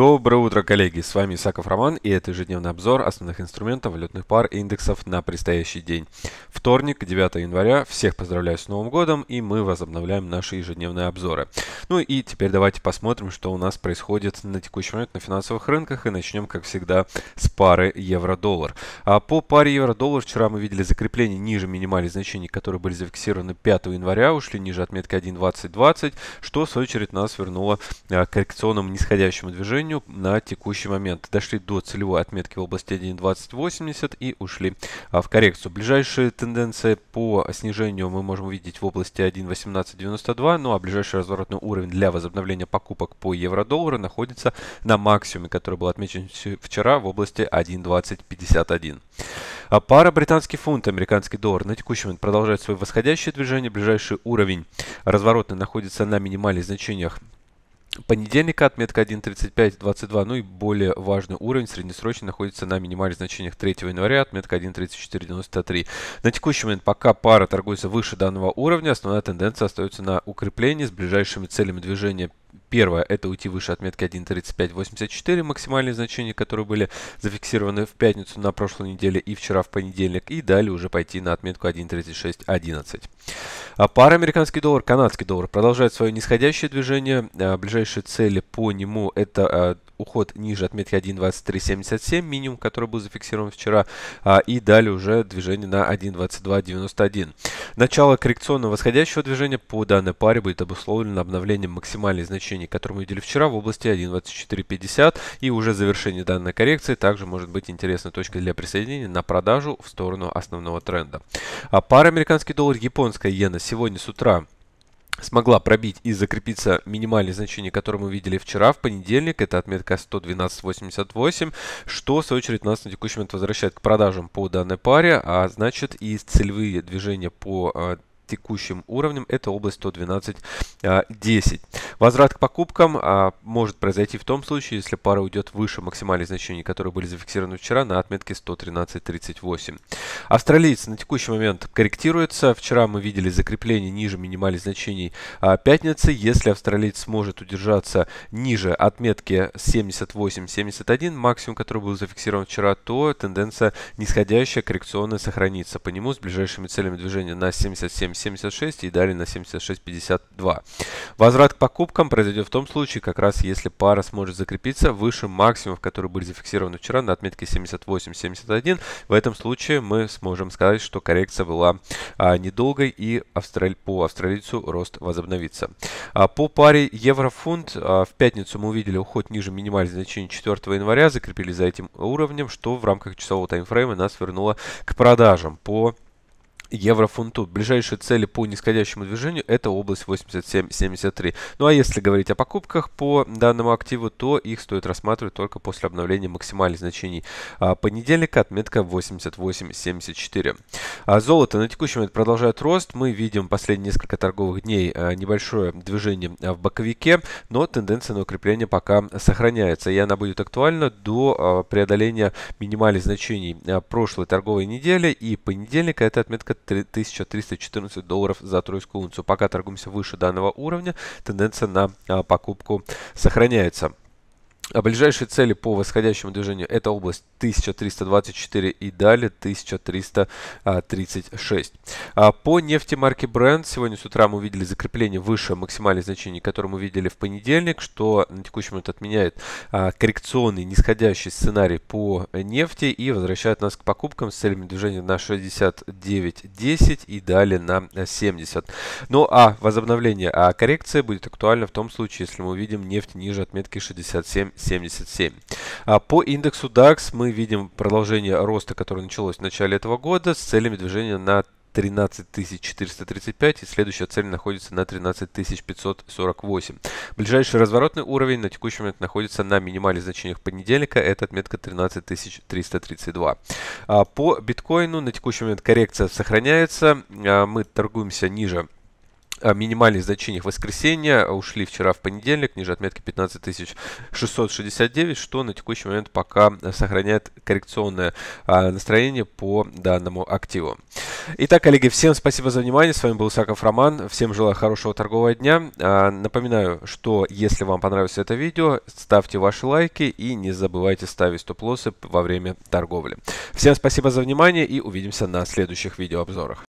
Доброе утро, коллеги! С вами Исаков Роман и это ежедневный обзор основных инструментов валютных пар и индексов на предстоящий день. Вторник, 9 января. Всех поздравляю с Новым годом и мы возобновляем наши ежедневные обзоры. Ну и теперь давайте посмотрим, что у нас происходит на текущий момент на финансовых рынках и начнем, как всегда, с пары евро-доллар. А по паре евро-доллар вчера мы видели закрепление ниже минимальных значений, которые были зафиксированы 5 января, ушли ниже отметки 1.2020, что в свою очередь нас вернуло э, к коррекционному нисходящему движению напомню, на текущий момент дошли до целевой отметки в области 1.2080 и ушли а, в коррекцию. Ближайшие тенденции по снижению мы можем увидеть в области 1.1892, ну а ближайший разворотный уровень для возобновления покупок по евро-доллару находится на максимуме, который был отмечен вчера в области 1.2051. А пара британский фунт, американский доллар на текущий момент продолжает свое восходящее движение. Ближайший уровень разворотный находится на минимальных значениях понедельника отметка 1.3522, ну и более важный уровень среднесрочный находится на минимальных значениях 3 января, отметка 1.3493. На текущий момент пока пара торгуется выше данного уровня, основная тенденция остается на укреплении с ближайшими целями движения Первое – это уйти выше отметки 1.3584, максимальные значения, которые были зафиксированы в пятницу на прошлой неделе и вчера в понедельник, и далее уже пойти на отметку 1.3611. А пара американский доллар, канадский доллар продолжает свое нисходящее движение. А, ближайшие цели по нему – это а, уход ниже отметки 1.2377, минимум, который был зафиксирован вчера, а, и далее уже движение на 1.2291. Начало коррекционного восходящего движения по данной паре будет обусловлено обновлением максимальных значений, которые мы видели вчера в области 1.2450, и уже завершение данной коррекции также может быть интересной точкой для присоединения на продажу в сторону основного тренда. А пара американский доллар, японская иена сегодня с утра смогла пробить и закрепиться минимальное значение, которое мы видели вчера, в понедельник. Это отметка 112.88, что, в свою очередь, нас на текущий момент возвращает к продажам по данной паре, а значит и целевые движения по э, текущим уровнем, это область 112.10. А, Возврат к покупкам а, может произойти в том случае, если пара уйдет выше максимальных значений, которые были зафиксированы вчера на отметке 113.38. Австралиец на текущий момент корректируется. Вчера мы видели закрепление ниже минимальных значений а, пятницы. Если австралиец сможет удержаться ниже отметки 78.71, максимум, который был зафиксирован вчера, то тенденция нисходящая коррекционная сохранится. По нему с ближайшими целями движения на 77 76 и далее на 76.52. Возврат к покупкам произойдет в том случае, как раз если пара сможет закрепиться выше максимумов, которые были зафиксированы вчера на отметке 78.71. В этом случае мы сможем сказать, что коррекция была а, недолгой и австраль... по австралийцу рост возобновится. А, по паре евро-фунт а, в пятницу мы увидели уход ниже минимальных значений 4 января, закрепили за этим уровнем, что в рамках часового таймфрейма нас вернуло к продажам по еврофунту. Ближайшие цели по нисходящему движению это область 87.73. Ну а если говорить о покупках по данному активу, то их стоит рассматривать только после обновления максимальных значений а, понедельника, отметка 88.74. А золото на текущий момент продолжает рост. Мы видим последние несколько торговых дней а, небольшое движение а, в боковике, но тенденция на укрепление пока сохраняется. И она будет актуальна до а, преодоления минимальных значений а, прошлой торговой недели и понедельника это отметка 1314 долларов за тройскую унцию. Пока торгуемся выше данного уровня, тенденция на а, покупку сохраняется. А ближайшие цели по восходящему движению – это область 1324 и далее 1336. А по нефти марки Brent сегодня с утра мы увидели закрепление выше максимальных значений, которые мы видели в понедельник, что на текущий момент отменяет а, коррекционный нисходящий сценарий по нефти и возвращает нас к покупкам с целями движения на 69.10 и далее на 70. Ну а возобновление а коррекции будет актуально в том случае, если мы увидим нефть ниже отметки 67 77. А по индексу DAX мы видим продолжение роста, которое началось в начале этого года с целями движения на 13435 и следующая цель находится на 13548. Ближайший разворотный уровень на текущий момент находится на минимальных значениях понедельника, это отметка 13332. А по биткоину на текущий момент коррекция сохраняется, а мы торгуемся ниже Э, минимальных значениях воскресенья э, ушли вчера в понедельник, ниже отметки 15669, что на текущий момент пока э, сохраняет коррекционное настроение по данному активу. Итак, коллеги, всем спасибо за внимание. С вами был Саков Роман. Всем желаю хорошего торгового дня. Напоминаю, что если вам понравилось это видео, ставьте ваши лайки и не забывайте ставить стоп-лоссы во время торговли. Всем спасибо за внимание и увидимся на следующих видеообзорах.